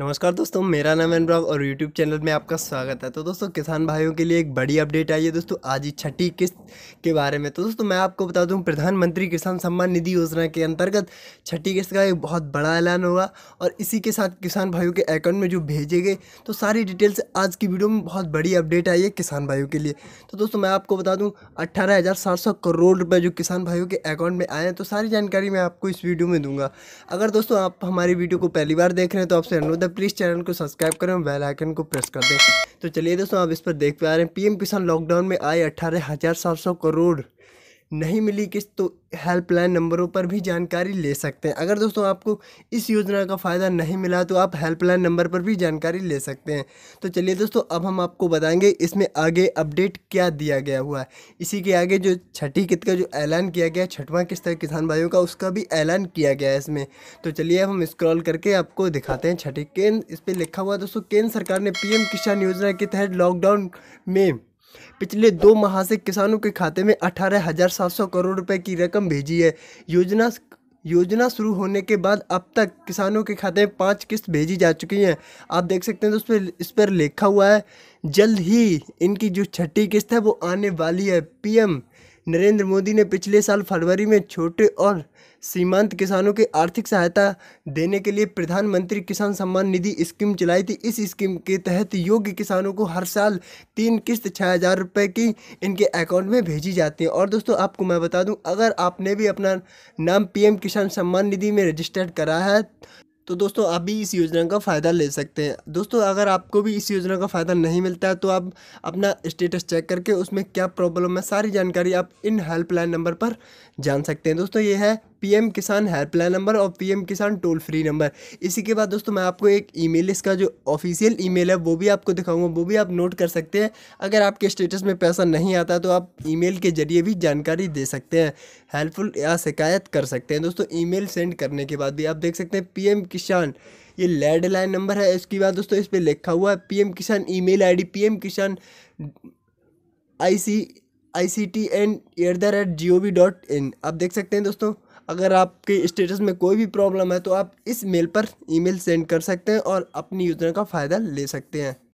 नमस्कार दोस्तों मेरा नाम अनुराग और यूट्यूब चैनल में आपका स्वागत है तो दोस्तों किसान भाइयों के लिए एक बड़ी अपडेट आई है दोस्तों आज ही छठी किस्त के बारे में तो दोस्तों मैं आपको बता दूं प्रधानमंत्री किसान सम्मान निधि योजना के अंतर्गत छठी किस्त का एक बहुत बड़ा ऐलान होगा और इसी के साथ किसान भाइयों के अकाउंट में जो भेजे गए तो सारी डिटेल्स आज की वीडियो में बहुत बड़ी अपडेट आई है किसान भाइयों के लिए तो दोस्तों मैं आपको बता दूँ अट्ठारह करोड़ रुपये जो किसान भाइयों के अकाउंट में आए हैं तो सारी जानकारी मैं आपको इस वीडियो में दूँगा अगर दोस्तों आप हमारी वीडियो को पहली बार देख रहे हैं तो आपसे अनुरोध तो प्लीज़ चैनल को सब्सक्राइब करें और बेलाइकन आइकन को प्रेस कर दें तो चलिए दोस्तों आप इस पर देख पा रहे हैं पीएम किसान लॉकडाउन में आए अट्ठारह हज़ार सात सौ करोड़ नहीं मिली किस्त तो हेल्पलाइन नंबरों पर भी जानकारी ले सकते हैं अगर दोस्तों आपको इस योजना का फ़ायदा नहीं मिला तो आप हेल्पलाइन नंबर पर भी जानकारी ले सकते हैं तो चलिए दोस्तों अब हम आपको बताएंगे इसमें आगे अपडेट क्या दिया गया हुआ है इसी के आगे जो छठी किस्त का जो ऐलान किया गया छठवां किस्त है किसान भाइयों का उसका भी ऐलान किया गया है इसमें तो चलिए अब हम स्क्रॉल करके आपको दिखाते हैं छठी केंद्र इस पर लिखा हुआ दोस्तों केंद्र सरकार ने पी किसान योजना के तहत लॉकडाउन में पिछले दो माह से किसानों के खाते में अठारह हजार सात सौ करोड़ रुपए की रकम भेजी है योजना योजना शुरू होने के बाद अब तक किसानों के खाते में पाँच किस्त भेजी जा चुकी हैं आप देख सकते हैं तो उस पर इस पर लिखा हुआ है जल्द ही इनकी जो छठी किस्त है वो आने वाली है पीएम नरेंद्र मोदी ने पिछले साल फरवरी में छोटे और सीमांत किसानों की आर्थिक सहायता देने के लिए प्रधानमंत्री किसान सम्मान निधि स्कीम चलाई थी इस स्कीम के तहत योग्य किसानों को हर साल तीन किस्त छः हज़ार रुपये की इनके अकाउंट में भेजी जाती है और दोस्तों आपको मैं बता दूं अगर आपने भी अपना नाम पीएम किसान सम्मान निधि में रजिस्टर्ड करा है तो दोस्तों आप भी इस योजना का फ़ायदा ले सकते हैं दोस्तों अगर आपको भी इस योजना का फ़ायदा नहीं मिलता है तो आप अपना स्टेटस चेक करके उसमें क्या प्रॉब्लम है सारी जानकारी आप इन हेल्पलाइन नंबर पर जान सकते हैं दोस्तों ये है पीएम किसान हेल्पलाइन नंबर और PM Kisan toll free number इसी के बाद दोस्तों मैं आपको एक ईमेल इसका जो ऑफिशियल ईमेल है वो भी आपको दिखाऊंगा वो भी आप नोट कर सकते हैं अगर आपके स्टेटस में पैसा नहीं आता तो आप ईमेल के जरिए भी जानकारी दे सकते हैं हेल्पफुल या शिकायत कर सकते हैं दोस्तों मेल सेंड करने के बाद भी आप देख सकते हैं एम किसान ये लैंडलाइन नंबर है इसके बाद दोस्तों इस पर लिखा हुआ है एम किसान D P M Kisan I C I C T N at the rate G O V dot in आप देख सकते हैं दोस्तों अगर आपके स्टेटस में कोई भी प्रॉब्लम है तो आप इस मेल पर ईमेल सेंड कर सकते हैं और अपनी योजना का फ़ायदा ले सकते हैं